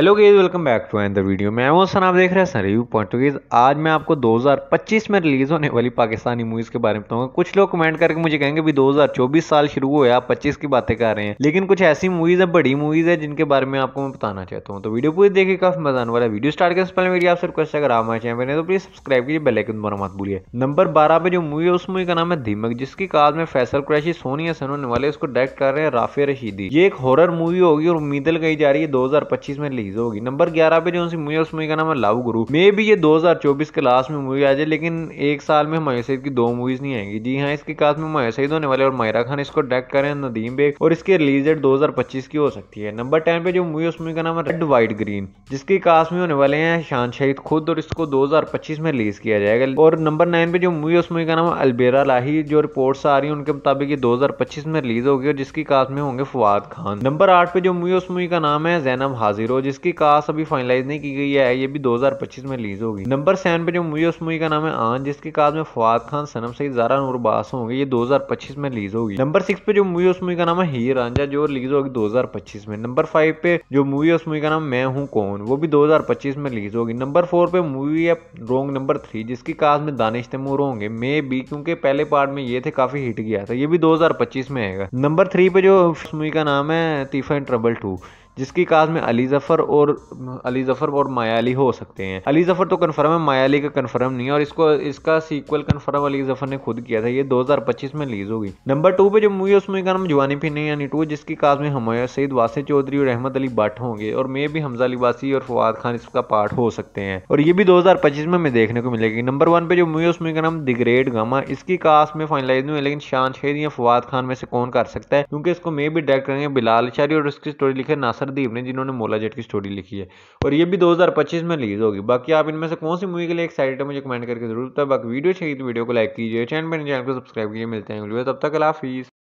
hello guys welcome back to another video मैं हूं सन आप देख रहे हैं सर यू पोर्टुगीज आज मैं आपको 2025 में रिलीज़ होने वाली पाकिस्तानी मूवीज़ के बारे में बताऊंगा कुछ लोग कमेंट करके मुझे कहेंगे भी 2024 साल शुरू हुआ आप 25 की बातें कर रहे हैं लेकिन कुछ ऐसी मूवीज़ है बड़ी मूवीज़ है जिनके बारे में आपको मैं बताना चाहता हूँ तो वीडियो पूरी देखिए काफी मजा आने वाला है वीडियो स्टार्ट करने पहले मेरी आपसे रिक्वेस्ट अगर आप हमारे चैनल तो प्लीज़ सब्सक्राइब कीजिए बेलाइकन दोबारा मत भूलिए नंबर बारह पे जो मूवी है उस मूवी का नाम है धीमक जिसकी काज में फैसल क्रैशी सोनी सन होने वाले उसको डायरेक्ट कर रहे हैं राफे रशीदी ये एक हॉरर मूवी होगी और उम्मीद लगाई जा रही है दो में रिलीज रिलीज होगी नंबर ग्यारह पे जो सी मूवी है उस मूवी का नाम है लव गुरु मे भी ये 2024 के लास्ट में मूवी आ जाए लेकिन एक साल में हमारे सईद की दो मूवीज नहीं आएंगी जी हाँ इसके कास्ट में हमारे सईद होने वाले और मायरा खान इसको डायरेक्ट करें नदीम बेग और इसकी रिलीज डेट 2025 की हो सकती है नंबर टेन पे जो मूवी है उस मूवी का नाम है रेड व्हाइट ग्रीन जिसके कास्ट में होने वाले हैं शान शहीद खुद और इसको 2025 में रिलीज किया जाएगा और नंबर नाइन पे जो मूवी है उस मूवी का नाम है अलबेरा लाही जो रिपोर्ट्स आ रही है उनके मुताबिक ये 2025 में रिलीज होगी और जिसकी कास्ट में होंगे फवाद खान नंबर आठ पे जो मूवी उस मूवी का नाम है जैनब हाजिर जिस जिसकी कास्ट अभी फाइनलाइज नहीं की गई है ये भी 2025 में रिलीज होगी नंबर सेवन पे जो मूवी उस मूवी का नाम है आन जिसकी कास्ट में फवाद खान सनम सईद जारा नूर बास होंगे ये 2025 में रिलीज होगी नंबर सिक्स पे जो मूवी उस मूवी का नाम है हीर रांझा जो रिलीज होगी दो में नंबर फाइव पे जो मूवी उस मूवी का नाम मैं हूँ कौन वो भी दो में रिलीज होगी नंबर फोर पे मूवी है रोंग नंबर थ्री जिसकी कास्ट में दानिश तैमूर होंगे मे बी क्योंकि पहले पार्ट में ये थे काफी हिट गया था ये भी दो में आएगा नंबर थ्री पे जो मूवी का नाम है तीफा इन ट्रबल टू जिसकी कास्ट में अली जफर और अली जफर और मायाली हो सकते हैं अली जफर तो कन्फर्म है मायाली का कन्फर्म नहीं है और इसको इसका सीक्वल कन्फर्म अली जफर ने खुद किया था ये 2025 में रिलीज होगी नंबर टू पे जो मूवी है उस मूवी का नाम जवानी फिर नहीं यानी टू जिसकी कास्ट में हमाया सईद वासी चौधरी और अहमद अली भट्ट होंगे और मे भी हमजा लिबासी और फवाद खान इसका पार्ट हो सकते हैं और ये भी पच्चीस में हमें देखने को मिलेगी नंबर वन पे जो मूवी है उस मूवी का नाम द ग्रेट गामा इसकी कास्ट में फाइनलाइज नहीं है लेकिन शान शहीद या फवाद खान में से कौन कर सकता है क्योंकि इसको मे भी डायरेक्ट करेंगे बिलाल शारी और इसकी स्टोरी लिखे नासर सरदीप ने जिन्होंने मोला जेट की स्टोरी लिखी है और ये भी 2025 में रिलीज होगी बाकी आप इनमें से कौन सी मूवी के लिए एक्साइटेड है मुझे कमेंट करके जरूर बताए बाकी वीडियो चाहिए तो वीडियो को लाइक कीजिए चैनल पर चैनल को सब्सक्राइब कीजिए मिलते हैं तब तक फीस